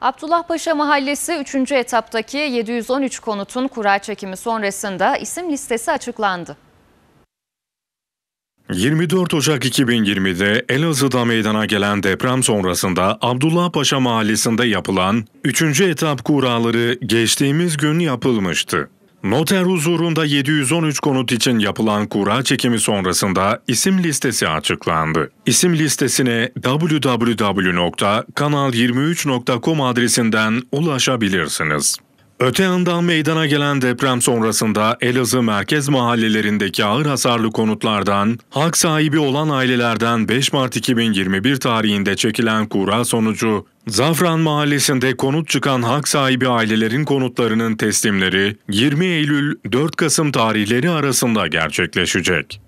Abdullah Paşa Mahallesi 3. etaptaki 713 konutun kura çekimi sonrasında isim listesi açıklandı. 24 Ocak 2020'de Elazığ'da meydana gelen deprem sonrasında Abdullah Paşa Mahallesi'nde yapılan 3. etap kuraları geçtiğimiz gün yapılmıştı. Noter huzurunda 713 konut için yapılan kura çekimi sonrasında isim listesi açıklandı. İsim listesine www.kanal23.com adresinden ulaşabilirsiniz. Öte yandan meydana gelen deprem sonrasında Elazığ merkez mahallelerindeki ağır hasarlı konutlardan, hak sahibi olan ailelerden 5 Mart 2021 tarihinde çekilen kura sonucu, Zafran Mahallesi'nde konut çıkan hak sahibi ailelerin konutlarının teslimleri 20 Eylül-4 Kasım tarihleri arasında gerçekleşecek.